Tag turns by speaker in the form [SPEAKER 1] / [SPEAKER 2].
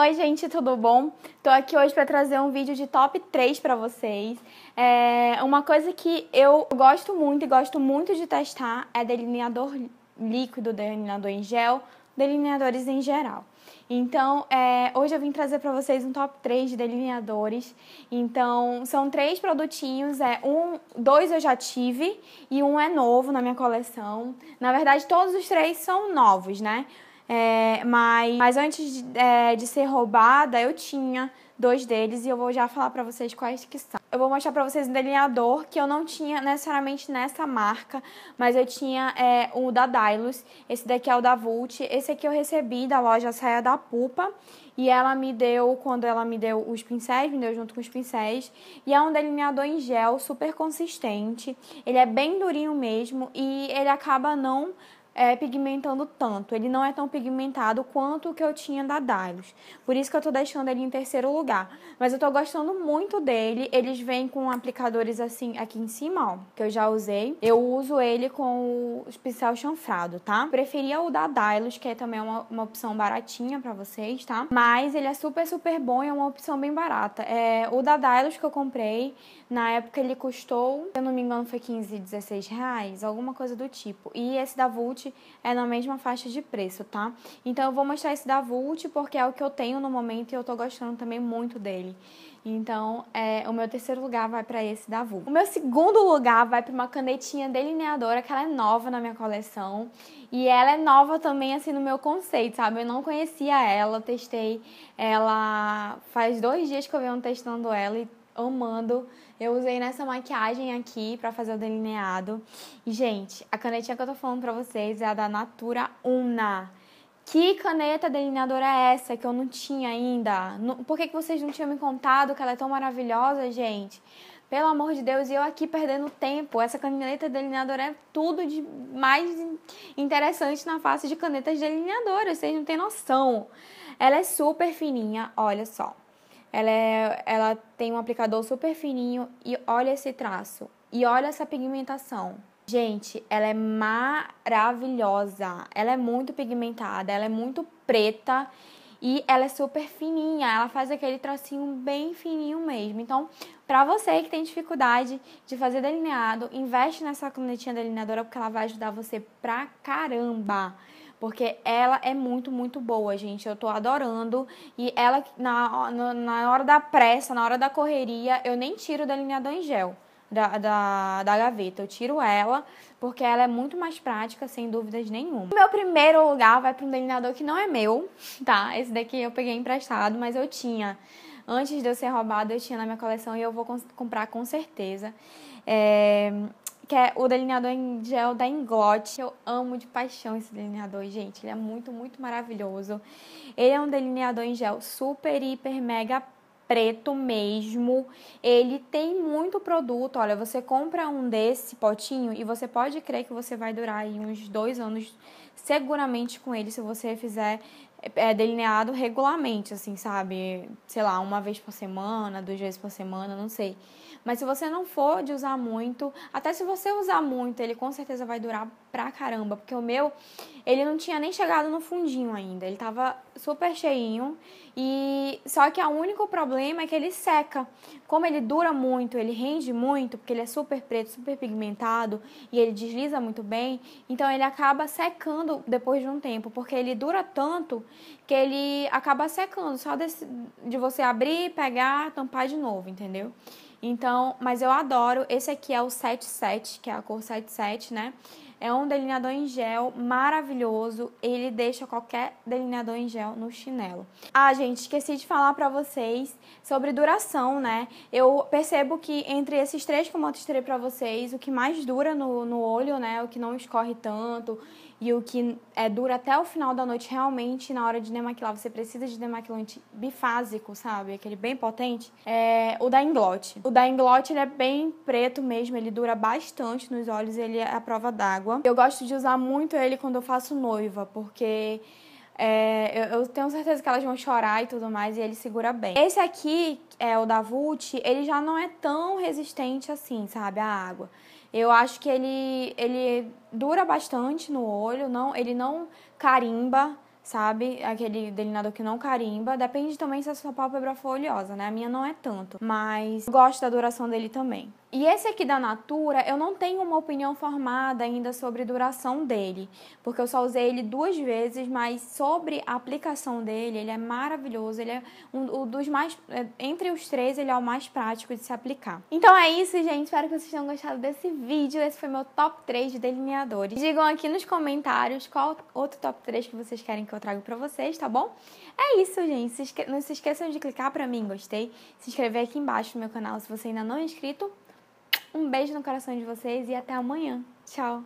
[SPEAKER 1] Oi, gente, tudo bom? Tô aqui hoje para trazer um vídeo de top 3 para vocês. É uma coisa que eu gosto muito e gosto muito de testar é delineador líquido, delineador em gel, delineadores em geral. Então, é, hoje eu vim trazer para vocês um top 3 de delineadores. Então, são três produtinhos, é um, dois eu já tive e um é novo na minha coleção. Na verdade, todos os três são novos, né? É, mas, mas antes de, é, de ser roubada, eu tinha dois deles e eu vou já falar para vocês quais que são. Eu vou mostrar para vocês um delineador que eu não tinha necessariamente nessa marca, mas eu tinha é, o da Dylos, esse daqui é o da Vult, esse aqui eu recebi da loja Saia da Pupa e ela me deu, quando ela me deu os pincéis, me deu junto com os pincéis, e é um delineador em gel super consistente, ele é bem durinho mesmo e ele acaba não é, pigmentando tanto. Ele não é tão pigmentado quanto o que eu tinha da Dylos. Por isso que eu tô deixando ele em terceiro lugar. Mas eu tô gostando muito dele. Eles vêm com aplicadores assim aqui em cima, ó, que eu já usei. Eu uso ele com o pincel chanfrado, tá? Preferia o da Dylos, que é também uma, uma opção baratinha para vocês, tá? Mas ele é super, super bom e é uma opção bem barata. É, o da Dylos que eu comprei, na época ele custou, se eu não me engano, foi 15, 16 reais, alguma coisa do tipo. E esse da Vult é na mesma faixa de preço, tá? Então eu vou mostrar esse da Vult porque é o que eu tenho no momento e eu tô gostando também muito dele. Então, é, o meu terceiro lugar vai para esse da Vult. O meu segundo lugar vai para uma canetinha delineadora que ela é nova na minha coleção. E ela é nova também, assim, no meu conceito, sabe? Eu não conhecia ela, testei ela faz dois dias que eu venho testando ela e amando. Eu usei nessa maquiagem aqui pra fazer o delineado. E, gente, a canetinha que eu tô falando pra vocês é a da Natura Una. Que caneta delineadora é essa que eu não tinha ainda? Por que, que vocês não tinham me contado que ela é tão maravilhosa, gente? Pelo amor de Deus, e eu aqui perdendo tempo. Essa caneta delineadora é tudo de mais interessante na face de canetas delineadoras, vocês não têm noção. Ela é super fininha, olha só. Ela, é, ela tem um aplicador super fininho e olha esse traço. E olha essa pigmentação. Gente, ela é maravilhosa. Ela é muito pigmentada, ela é muito preta e ela é super fininha, ela faz aquele trocinho bem fininho mesmo. Então, para você que tem dificuldade de fazer delineado, investe nessa canetinha delineadora porque ela vai ajudar você pra caramba. Porque ela é muito, muito boa, gente. Eu tô adorando. E ela, na, na hora da pressa, na hora da correria, eu nem tiro o delineador em gel da, da, da gaveta. Eu tiro ela, porque ela é muito mais prática, sem dúvidas nenhuma. O meu primeiro lugar vai para um delineador que não é meu, tá? Esse daqui eu peguei emprestado, mas eu tinha. Antes de eu ser roubado eu tinha na minha coleção e eu vou comprar com certeza. É, que é o delineador em gel da Inglot. Eu amo de paixão esse delineador, gente. Ele é muito, muito maravilhoso. Ele é um delineador em gel super, hiper, mega preto mesmo. Ele tem muito produto. Olha, você compra um desse potinho e você pode crer que você vai durar aí uns dois anos seguramente com ele se você fizer é, é, delineado regularmente, assim, sabe? Sei lá, uma vez por semana, duas vezes por semana, não sei. Mas se você não for de usar muito, até se você usar muito, ele com certeza vai durar pra caramba. Porque o meu, ele não tinha nem chegado no fundinho ainda. Ele tava super cheinho. E só que o único problema é que ele seca. Como ele dura muito, ele rende muito, porque ele é super preto, super pigmentado e ele desliza muito bem, então ele acaba secando secando depois de um tempo, porque ele dura tanto que ele acaba secando, só desse, de você abrir, pegar, tampar de novo, entendeu? Então, mas eu adoro. Esse aqui é o 77, que é a cor 77, né? É um delineador em gel maravilhoso. Ele deixa qualquer delineador em gel no chinelo. Ah, gente, esqueci de falar pra vocês sobre duração, né? Eu percebo que entre esses três que eu mostrei pra vocês, o que mais dura no, no olho, né? O que não escorre tanto e o que é dura até o final da noite, realmente, na hora de demaquilar, você precisa de demaquilante bifásico, sabe? Aquele bem potente. É o da Inglot. O da Inglot ele é bem preto mesmo, ele dura bastante nos olhos, ele é a prova d'água. Eu gosto de usar muito ele quando eu faço noiva, porque é, eu, eu, tenho certeza que elas vão chorar e tudo mais, e ele segura bem. Esse aqui, é o da Vult, ele já não é tão resistente assim, sabe, à água. Eu acho que ele, ele dura bastante no olho, não, ele não carimba sabe? Aquele delineador que não carimba. Depende também se a sua pálpebra for oleosa, né? A minha não é tanto, mas gosto da duração dele também. E esse aqui da Natura, eu não tenho uma opinião formada ainda sobre duração dele, porque eu só usei ele duas vezes, mas sobre a aplicação dele, ele é maravilhoso, ele é um, um dos mais, é, entre os três, ele é o mais prático de se aplicar. Então é isso, gente, espero que vocês tenham gostado desse vídeo, esse foi meu top 3 de delineadores. Digam aqui nos comentários qual outro top 3 que vocês querem que eu traga pra vocês, tá bom? É isso, gente, se esque... não se esqueçam de clicar pra mim, gostei, se inscrever aqui embaixo no meu canal se você ainda não é inscrito, um beijo no coração de vocês e até amanhã. Tchau!